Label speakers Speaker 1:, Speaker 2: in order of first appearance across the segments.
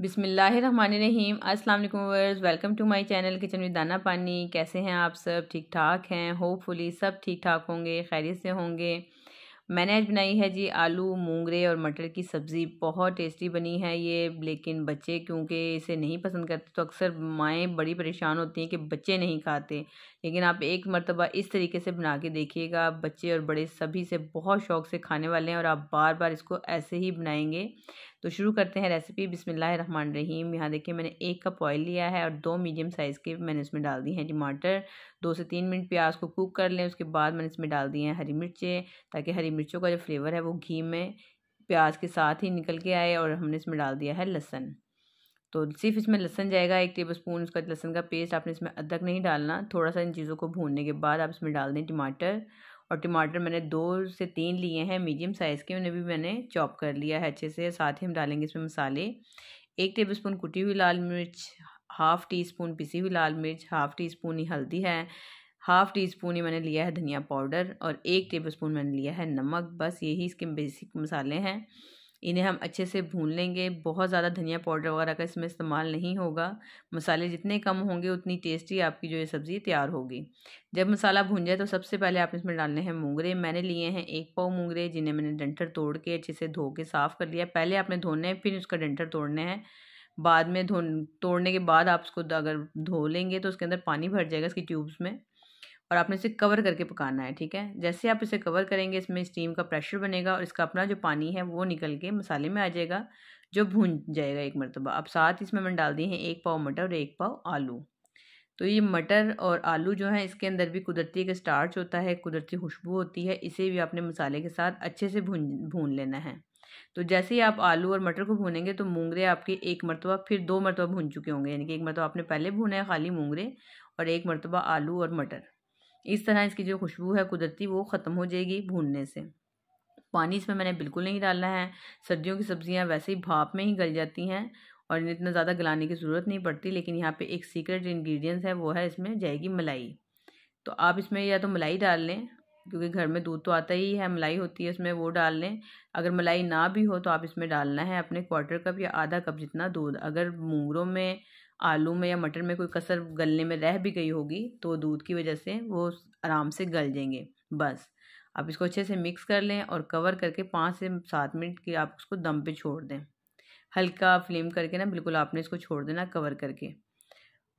Speaker 1: बिसमीम अस्सलाम वर्स welcome to my channel kitchen with Dana Pani कैसे हैं आप सब ठीक ठाक हैं होपफुली सब ठीक ठाक होंगे खैरियत से होंगे मैंने आज बनाई है जी आलू मूंगरे और मटर की सब्ज़ी बहुत टेस्टी बनी है ये लेकिन बच्चे क्योंकि इसे नहीं पसंद करते तो अक्सर माएँ बड़ी परेशान होती हैं कि बच्चे नहीं खाते लेकिन आप एक मरतबा इस तरीके से बना के देखिएगा बच्चे और बड़े सभी से बहुत शौक से खाने वाले हैं और आप बार बार इसको ऐसे ही बनाएंगे तो शुरू करते हैं रेसिपी बिसमिल्ल रहीम यहाँ देखिए मैंने एक कप ऑयल लिया है और दो मीडियम साइज़ के मैंने इसमें डाल दी हैं टमाटर दो से तीन मिनट प्याज को कुक कर लें उसके बाद मैंने इसमें डाल दिए हैं हरी मिर्चें ताकि हरी मिर्चों का जो फ्लेवर है वो घी में प्याज के साथ ही निकल के आए और हमने इसमें डाल दिया है लहसन तो सिर्फ इसमें लहसन जाएगा एक टेबल स्पून उसका लहसन का पेस्ट आपने इसमें अदरक नहीं डालना थोड़ा सा इन चीज़ों को भूनने के बाद आप इसमें डाल दें टमाटर और टमाटर मैंने दो से तीन लिए हैं मीडियम साइज़ के उन्हें भी मैंने चॉप कर लिया है अच्छे से साथ ही हम डालेंगे इसमें मसाले एक टेबल स्पून कुटी हुई लाल मिर्च हाफ़ टी स्पून पिसी हुई लाल मिर्च हाफ़ टी स्पून ही हल्दी है हाफ़ टी स्पून ही मैंने लिया है धनिया पाउडर और एक टेबल स्पून मैंने लिया है नमक बस यही इसके बेसिक मसाले हैं इन्हें हम अच्छे से भून लेंगे बहुत ज़्यादा धनिया पाउडर वगैरह का इसमें इस्तेमाल नहीं होगा मसाले जितने कम होंगे उतनी टेस्टी आपकी जो ये सब्ज़ी तैयार होगी जब मसाला भून जाए तो सबसे पहले आप इसमें डालने हैं मूंगरे मैंने लिए हैं एक पाव मूंगरे जिन्हें मैंने डंठर तोड़ के अच्छे से धो के साफ़ कर लिया पहले आपने धोने हैं फिर उसका डंठर तोड़ने हैं बाद में धो तोड़ने के बाद आप उसको अगर धो लेंगे तो उसके अंदर पानी भर जाएगा इसकी ट्यूब्स में और आपने इसे कवर करके पकाना है ठीक है जैसे आप इसे कवर करेंगे इसमें स्टीम का प्रेशर बनेगा और इसका अपना जो पानी है वो निकल के मसाले में आ जाएगा जो भून जाएगा एक मरतबा अब साथ ही इसमें मैंने डाल दिए हैं एक पाव मटर और एक पाव आलू तो ये मटर और आलू जो है इसके अंदर भी कुदरती एक स्टार्च होता है कुदरती खुशबू होती है इसे भी आपने मसाले के साथ अच्छे से भून भून लेना है तो जैसे ही आप आलू और मटर को भूनेंगे तो मूंगरे आपके एक मरतबा फिर दो मरतबा भून चुके होंगे यानी कि एक मरतबा आपने पहले भूना है खाली मूंगरे और एक मरतबा आलू और मटर इस तरह इसकी जो खुशबू है कुदरती वो ख़त्म हो जाएगी भूनने से पानी इसमें मैंने बिल्कुल नहीं डालना है सर्दियों की सब्ज़ियाँ वैसे ही भाप में ही गल जाती हैं और इन्हें इतना ज़्यादा गलाने की ज़रूरत नहीं पड़ती लेकिन यहाँ पे एक सीक्रेट इंग्रेडिएंट्स है वो है इसमें जाएगी मलाई तो आप इसमें या तो मलाई डाल लें क्योंकि घर में दूध तो आता ही है मलाई होती है उसमें वो डाल लें अगर मलाई ना भी हो तो आप इसमें डालना है अपने क्वार्टर कप या आधा कप जितना दूध अगर मूंगरों में आलू में या मटर में कोई कसर गलने में रह भी गई होगी तो दूध की वजह से वो आराम से गल जाएंगे बस आप इसको अच्छे से मिक्स कर लें और कवर करके पाँच से सात मिनट की आप उसको दम पे छोड़ दें हल्का फ्लेम करके ना बिल्कुल आपने इसको छोड़ देना कवर करके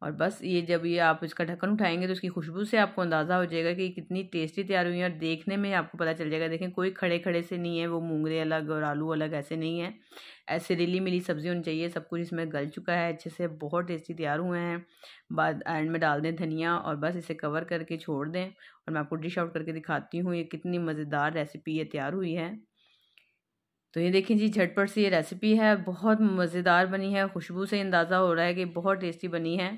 Speaker 1: और बस ये जब ये आप इसका ढक्कन उठाएंगे तो इसकी खुशबू से आपको अंदाज़ा हो जाएगा कि कितनी टेस्टी तैयार हुई है और देखने में आपको पता चल जाएगा देखें कोई खड़े खड़े से नहीं है वो मूंगरे अलग और आलू अलग ऐसे नहीं है ऐसे रिली मिली सब्ज़ी होनी चाहिए सब कुछ इसमें गल चुका है अच्छे से बहुत टेस्टी तैयार हुए हैं बाद एंड में डाल दें धनिया और बस इसे कवर करके छोड़ दें और मैं आपको डिश आउट करके दिखाती हूँ ये कितनी मज़ेदार रेसिपी ये तैयार हुई है तो ये देखें जी झटपट से ये रेसिपी है बहुत मज़ेदार बनी है खुशबू से अंदाज़ा हो रहा है कि बहुत टेस्टी बनी है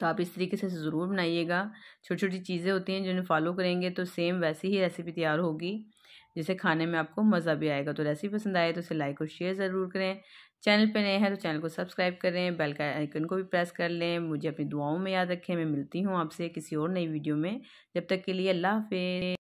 Speaker 1: तो आप इस तरीके से ज़रूर बनाइएगा छोटी छोटी चीज़ें होती हैं जिन्हें फॉलो करेंगे तो सेम वैसी ही रेसिपी तैयार होगी जिसे खाने में आपको मज़ा भी आएगा तो रेसिपी पसंद आए तो इसे लाइक और शेयर ज़रूर करें चैनल पर नए हैं तो चैनल को सब्सक्राइब करें बेल का आइकन को भी प्रेस कर लें मुझे अपनी दुआओं में याद रखें मैं मिलती हूँ आपसे किसी और नई वीडियो में जब तक के लिए अल्लाह हाफि